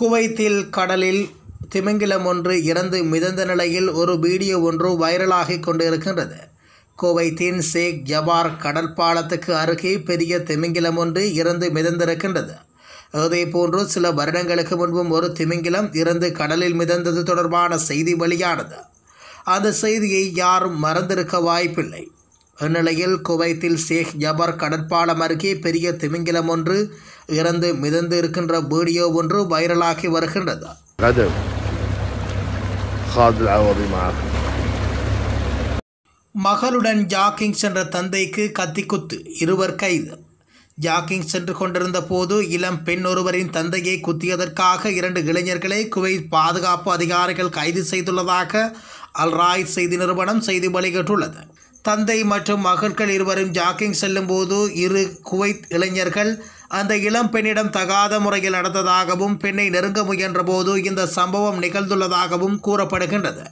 குவைத்தில் கடலில் திமிங்கிலம் ஒன்று இறந்து மிதந்த நிலையில் ஒரு வீடியோ ஒன்று வைரலாகி கொண்டிருக்கின்றது குவைத்தின் ஷேக் ஜபார் கடற்பாலத்துக்கு அருகே பெரிய திமிங்கிலம் ஒன்று இறந்து மிதந்திருக்கின்றது அதேபோன்று சில வருடங்களுக்கு முன்பும் ஒரு திமிங்கிலம் இறந்து கடலில் மிதந்தது தொடர்பான செய்தி வெளியானது அந்த செய்தியை யாரும் மறந்திருக்க வாய்ப்பில்லை இந்நிலையில் குவைத்தில் ஷேக் ஜபர் கடற்பாலம் அருகே பெரிய திமிங்கிலம் ஒன்று இறந்து மிதந்து இருக்கின்ற வீடியோ ஒன்று வைரலாகி வருகின்றது மகளுடன் ஜாக்கிங் சென்ற தந்தைக்கு கத்திக்குத்து இருவர் கைது ஜாக்கிங் சென்று கொண்டிருந்த போது இளம் பெண் ஒருவரின் தந்தையை குத்தியதற்காக இரண்டு இளைஞர்களை குவைத் பாதுகாப்பு அதிகாரிகள் கைது செய்துள்ளதாக அல்ராய் செய்தி நிறுவனம் செய்தி வெளியிட்டுள்ளது தந்தை மற்றும் மகள்கள் இருவரும் ஜாக்கிங் செல்லும் போது இரு குவைத் இளைஞர்கள் அந்த இளம் பெண்ணிடம் தகாத முறையில் நடந்ததாகவும் பெண்ணை நெருங்க முயன்றபோது இந்த சம்பவம் நிகழ்ந்துள்ளதாகவும் கூறப்படுகின்றது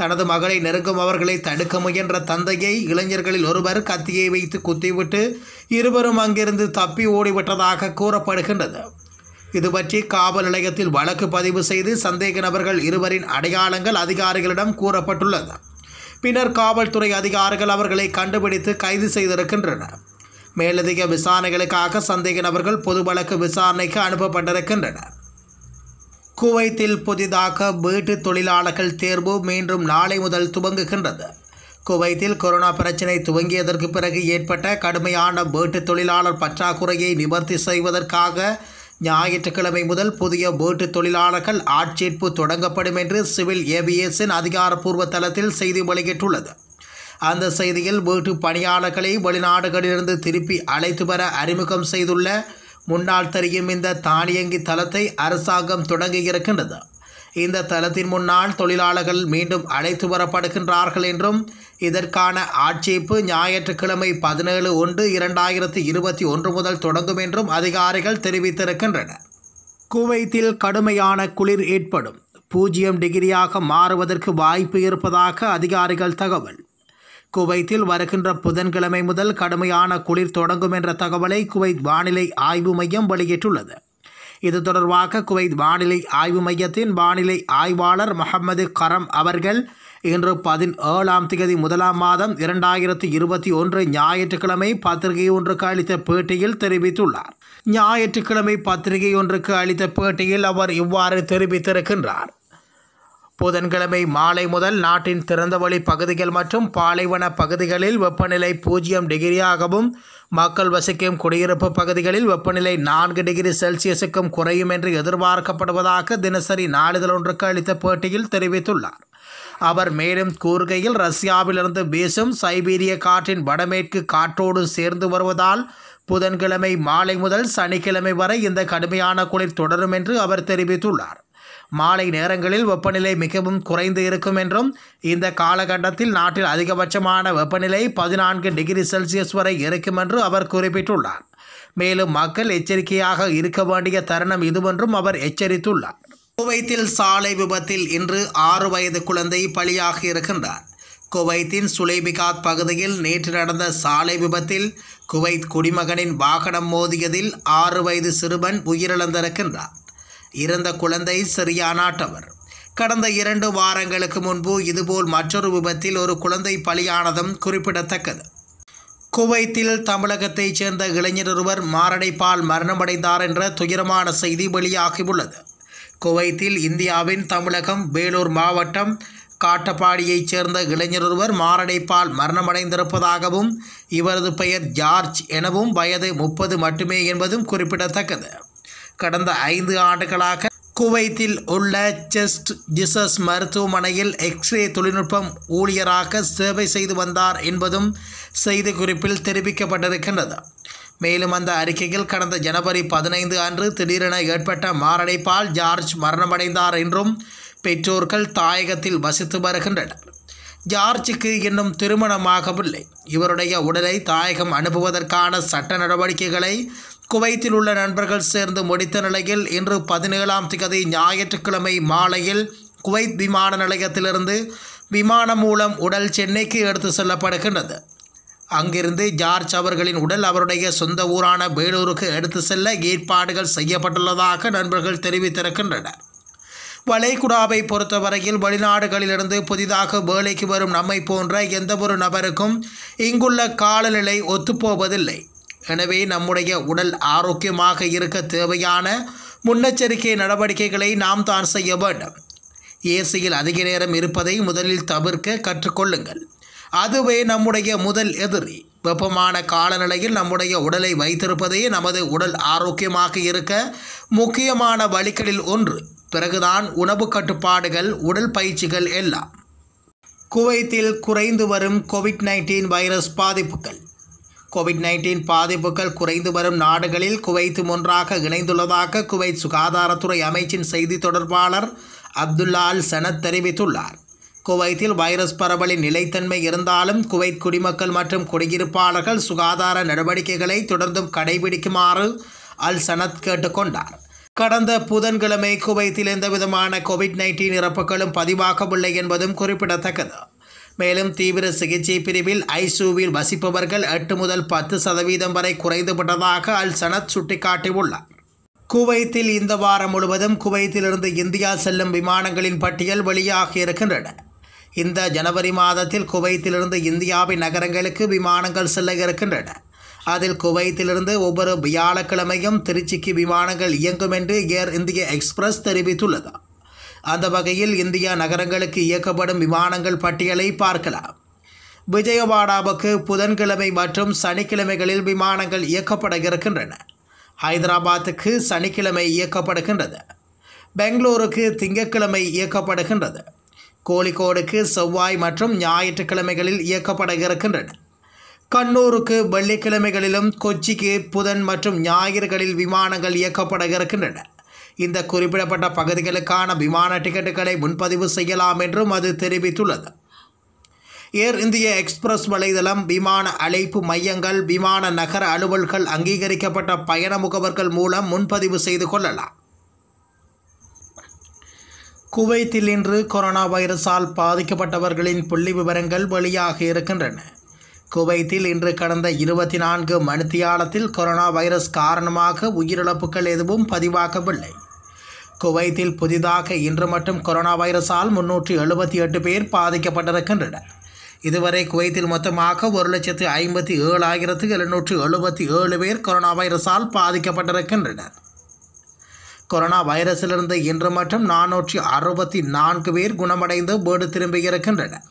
தனது மகளை நெருங்கும் அவர்களை தடுக்க முயன்ற தந்தையை இளைஞர்களில் ஒருவர் கத்தியை வைத்து குத்திவிட்டு இருவரும் அங்கிருந்து தப்பி ஓடிவிட்டதாக கூறப்படுகின்றது இது பற்றி காவல் நிலையத்தில் வழக்கு பதிவு செய்து சந்தேக நபர்கள் இருவரின் அடையாளங்கள் அதிகாரிகளிடம் கூறப்பட்டுள்ளது பின்னர் காவல்துறை அதிகாரிகள் அவர்களை கண்டுபிடித்து கைது செய்திருக்கின்றனர் மேலதிக விசாரணைகளுக்காக சந்தேக நபர்கள் பொது வழக்கு விசாரணைக்கு அனுப்பப்பட்டிருக்கின்றனர் குவைத்தில் புதிதாக வீட்டு தொழிலாளர்கள் தேர்வு மீண்டும் நாளை முதல் துவங்குகின்றது குவைத்தில் கொரோனா பிரச்சினை துவங்கியதற்கு பிறகு ஏற்பட்ட கடுமையான வீட்டு தொழிலாளர் பற்றாக்குறையை நிவர்த்தி செய்வதற்காக ஞாயிற்றுக்கிழமை முதல் புதிய வீட்டு தொழிலாளர்கள் ஆட்சேர்ப்பு தொடங்கப்படும் என்று சிவில் ஏவியேஷன் அதிகாரப்பூர்வ தளத்தில் செய்தி வெளியிட்டுள்ளது அந்த செய்தியில் வீட்டு பணியாளர்களை வெளிநாடுகளிலிருந்து திருப்பி அழைத்து வர அறிமுகம் செய்துள்ள முன்னால் தெரியும் இந்த தானியங்கி தளத்தை அரசாங்கம் தொடங்கியிருக்கின்றது இந்த தளத்தின் முன்னால் தொழிலாளர்கள் மீண்டும் அழைத்து வரப்படுகின்றார்கள் என்றும் இதற்கான ஆட்சேப்பு ஞாயிற்றுக்கிழமை பதினேழு ஒன்று இரண்டாயிரத்தி இருபத்தி ஒன்று முதல் தொடங்கும் என்றும் அதிகாரிகள் தெரிவித்திருக்கின்றனர் குவைத்தில் கடுமையான குளிர் ஏற்படும் பூஜ்ஜியம் டிகிரியாக மாறுவதற்கு வாய்ப்பு இருப்பதாக அதிகாரிகள் தகவல் குவைத்தில் வருகின்ற புதன்கிழமை முதல் கடுமையான குளிர் தொடங்கும் என்ற தகவலை குவைத் வானிலை ஆய்வு மையம் வெளியிட்டுள்ளது இது தொடர்பாக குவைத் வானிலை ஆய்வு மையத்தின் வானிலை ஆய்வாளர் முகமது கரம் அவர்கள் இன்று பதினேழாம் தேதி முதலாம் மாதம் இரண்டாயிரத்தி இருபத்தி ஒன்று ஞாயிற்றுக்கிழமை பத்திரிகை ஒன்றுக்கு அளித்த பேட்டியில் தெரிவித்துள்ளார் ஞாயிற்றுக்கிழமை பத்திரிகை ஒன்றுக்கு அளித்த பேட்டியில் அவர் இவ்வாறு தெரிவித்திருக்கின்றார் புதன்கிழமை மாலை முதல் நாட்டின் திறந்தவெளி பகுதிகள் மற்றும் பாலைவன பகுதிகளில் வெப்பநிலை பூஜ்ஜியம் டிகிரியாகவும் மக்கள் வசிக்கும் குடியிருப்பு பகுதிகளில் வெப்பநிலை நான்கு டிகிரி செல்சியஸுக்கும் குறையும் என்று எதிர்பார்க்கப்படுவதாக தினசரி நாளிதழொன்றுக்கு அளித்த பேட்டியில் தெரிவித்துள்ளார் அவர் மேலும் கூறுகையில் ரஷ்யாவிலிருந்து வீசும் சைபீரிய காற்றின் வடமேற்கு காற்றோடு சேர்ந்து வருவதால் புதன்கிழமை மாலை முதல் சனிக்கிழமை வரை இந்த கடுமையான குளிர் தொடரும் என்று அவர் தெரிவித்துள்ளார் மாலை நேரங்களில் வெப்பநிலை மிகவும் குறைந்து இருக்கும் என்றும் இந்த காலகட்டத்தில் நாட்டில் அதிகபட்சமான வெப்பநிலை பதினான்கு டிகிரி செல்சியஸ் வரை இருக்கும் என்று அவர் குறிப்பிட்டுள்ளார் மேலும் மக்கள் எச்சரிக்கையாக இருக்க வேண்டிய தருணம் இதுவென்றும் அவர் எச்சரித்துள்ளார் குவைத்தில் சாலை விபத்தில் இன்று ஆறு வயது குழந்தை பலியாகி இருக்கின்றார் குவைத்தின் சுலைபிகாத் பகுதியில் நேற்று நடந்த சாலை விபத்தில் குவைத் குடிமகனின் வாகனம் மோதியதில் ஆறு வயது சிறுவன் உயிரிழந்திருக்கின்றார் இறந்த குழந்தை சிறியானாட்டவர் கடந்த இரண்டு வாரங்களுக்கு முன்பு இதுபோல் மற்றொரு விபத்தில் ஒரு குழந்தை பலியானதும் குறிப்பிடத்தக்கது குவைத்தில் தமிழகத்தைச் சேர்ந்த இளைஞர் ஒருவர் மாரடைப்பால் மரணமடைந்தார் என்ற துயரமான செய்தி வெளியாகியுள்ளது குவைத்தில் இந்தியாவின் தமிழகம் வேலூர் மாவட்டம் காட்டப்பாடியைச் சேர்ந்த இளைஞர் ஒருவர் மாரடைப்பால் மரணமடைந்திருப்பதாகவும் இவரது பெயர் ஜார்ஜ் எனவும் வயது முப்பது மட்டுமே என்பதும் குறிப்பிடத்தக்கது கடந்த ஐந்து ஆண்டுகளாக குவைத்தில் உள்ள செஸ்ட் ஜிசஸ் மருத்துவமனையில் எக்ஸ்ரே தொழில்நுட்பம் ஊழியராக சேவை செய்து வந்தார் என்பதும் செய்தி குறிப்பில் தெரிவிக்கப்பட்டிருக்கின்றது மேலும் அந்த அறிக்கையில் கடந்த ஜனவரி பதினைந்து அன்று திடீரென ஏற்பட்ட மாரடைப்பால் ஜார்ஜ் மரணமடைந்தார் என்றும் பெற்றோர்கள் தாயகத்தில் வசித்து வருகின்றனர் ஜார்ஜுக்கு இன்னும் திருமணமாகவில்லை இவருடைய உடலை தாயகம் அனுப்புவதற்கான சட்ட நடவடிக்கைகளை குவைத்தில் உள்ள நண்பர்கள் சேர்ந்து முடித்த நிலையில் இன்று பதினேழாம் திகதி ஞாயிற்றுக்கிழமை மாலையில் குவைத் விமான நிலையத்திலிருந்து விமானம் மூலம் உடல் சென்னைக்கு எடுத்து செல்லப்படுகின்றது அங்கிருந்து ஜார்ஜ் அவர்களின் உடல் அவருடைய சொந்த ஊரான வேலூருக்கு எடுத்து செல்ல ஏற்பாடுகள் செய்யப்பட்டுள்ளதாக நண்பர்கள் தெரிவித்திருக்கின்றனர் வளைகுடாவை பொறுத்தவரையில் வெளிநாடுகளிலிருந்து புதிதாக வேலைக்கு வரும் நம்மை போன்ற எந்தவொரு நபருக்கும் இங்குள்ள காலநிலை ஒத்துப்போவதில்லை எனவே நம்முடைய உடல் ஆரோக்கியமாக இருக்க தேவையான முன்னெச்சரிக்கை நடவடிக்கைகளை நாம் தான் செய்ய வேண்டும் ஏசியில் அதிக நேரம் இருப்பதை முதலில் தவிர்க்க கற்றுக்கொள்ளுங்கள் அதுவே நம்முடைய முதல் எதிரி வெப்பமான காலநிலையில் நம்முடைய உடலை வைத்திருப்பதே நமது உடல் ஆரோக்கியமாக இருக்க முக்கியமான வழிகளில் ஒன்று பிறகுதான் உணவு கட்டுப்பாடுகள் உடல் பயிற்சிகள் எல்லாம் குவைத்தில் குறைந்து வரும் கோவிட் நைன்டீன் வைரஸ் பாதிப்புகள் கோவிட் நைன்டீன் பாதிப்புகள் குறைந்து வரும் நாடுகளில் குவைத்து ஒன்றாக இணைந்துள்ளதாக குவைத் சுகாதாரத்துறை அமைச்சின் செய்தி தொடர்பாளர் அப்துல்லா அல் சனத் தெரிவித்துள்ளார் குவைத்தில் வைரஸ் பரவலின் நிலைத்தன்மை இருந்தாலும் குவைத் குடிமக்கள் மற்றும் குடியிருப்பாளர்கள் சுகாதார நடவடிக்கைகளை தொடர்ந்தும் கடைபிடிக்குமாறு அல் சனத் கேட்டுக்கொண்டார் கடந்த புதன்கிழமை குவைத்தில் எந்தவிதமான கோவிட் நைன்டீன் இறப்புகளும் பதிவாகவில்லை என்பதும் குறிப்பிடத்தக்கது மேலும் தீவிர சிகிச்சை பிரிவில் ஐசியூவில் வசிப்பவர்கள் எட்டு முதல் பத்து சதவீதம் வரை குறைந்துவிட்டதாக அல் சனத் சுட்டிக்காட்டியுள்ளார் குவைத்தில் இந்த வாரம் முழுவதும் குவைத்திலிருந்து இந்தியா செல்லும் விமானங்களின் பட்டியல் வெளியாக இருக்கின்றன இந்த ஜனவரி மாதத்தில் குவைத்திலிருந்து இந்தியாவின் நகரங்களுக்கு விமானங்கள் செல்ல இருக்கின்றன அதில் குவைத்திலிருந்து ஒவ்வொரு வியாழக்கிழமையும் திருச்சிக்கு விமானங்கள் இயங்கும் என்று ஏர் இந்திய எக்ஸ்பிரஸ் தெரிவித்துள்ளது அந்த வகையில் இந்தியா நகரங்களுக்கு இயக்கப்படும் விமானங்கள் பட்டியலை பார்க்கலாம் விஜயவாடாவுக்கு புதன்கிழமை மற்றும் சனிக்கிழமைகளில் விமானங்கள் இயக்கப்பட இருக்கின்றன ஹைதராபாத்துக்கு சனிக்கிழமை இயக்கப்படுகின்றது பெங்களூருக்கு திங்கட்கிழமை இயக்கப்படுகின்றது கோழிக்கோடுக்கு செவ்வாய் மற்றும் ஞாயிற்றுக்கிழமைகளில் இயக்கப்பட இருக்கின்றன கண்ணூருக்கு வெள்ளிக்கிழமைகளிலும் கொச்சிக்கு புதன் மற்றும் ஞாயிறுகளில் விமானங்கள் இயக்கப்பட இருக்கின்றன இந்த குறிப்பிடப்பட்ட பகுதிகளுக்கான விமான டிக்கெட்டுகளை முன்பதிவு செய்யலாம் என்றும் அது தெரிவித்துள்ளது ஏர் இந்திய எக்ஸ்பிரஸ் வலைதளம் விமான அழைப்பு மையங்கள் விமான நகர அலுவல்கள் அங்கீகரிக்கப்பட்ட பயண முகவர்கள் மூலம் முன்பதிவு செய்து கொள்ளலாம் குவைத்தில் இன்று கொரோனா வைரஸால் பாதிக்கப்பட்டவர்களின் புள்ளி விவரங்கள் வெளியாக இருக்கின்றன குவைத்தில் இன்று கடந்த இருபத்தி நான்கு மணித்தியாலத்தில் கொரோனா வைரஸ் காரணமாக உயிரிழப்புகள் எதுவும் பதிவாகவில்லை குவைத்தில் புதிதாக இன்று மட்டும் கொரோனா வைரஸால் முன்னூற்றி எழுபத்தி எட்டு பேர் பாதிக்கப்பட்டிருக்கின்றனர் இதுவரை குவைத்தில் மொத்தமாக ஒரு லட்சத்து ஐம்பத்தி ஏழாயிரத்து எழுநூற்று எழுபத்தி ஏழு பேர் கொரோனா வைரஸால் பாதிக்கப்பட்டிருக்கின்றனர் கொரோனா வைரஸிலிருந்து இன்று மட்டும் நானூற்றி அறுபத்தி நான்கு பேர் குணமடைந்து வீடு திரும்பியிருக்கின்றனர்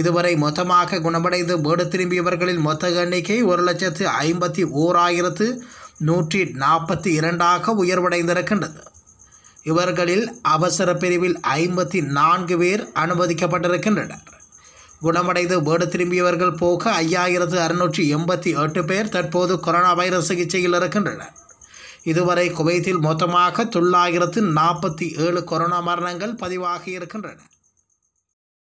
இதுவரை மொத்தமாக குணமடைந்து வீடு திரும்பியவர்களின் மொத்த எண்ணிக்கை ஒரு லட்சத்து ஐம்பத்தி ஓராயிரத்து நூற்றி நாற்பத்தி இரண்டாக உயர்வடைந்திருக்கின்றது இவர்களில் அவசர பிரிவில் ஐம்பத்தி நான்கு பேர் அனுமதிக்கப்பட்டிருக்கின்றனர் குணமடைந்து வீடு திரும்பியவர்கள் போக ஐயாயிரத்து அறுநூற்றி எண்பத்தி எட்டு பேர் தற்போது கொரோனா வைரஸ் சிகிச்சையில் இருக்கின்றனர் இதுவரை குவைத்தில் மொத்தமாக தொள்ளாயிரத்து நாற்பத்தி ஏழு கொரோனா மரணங்கள் பதிவாகி இருக்கின்றன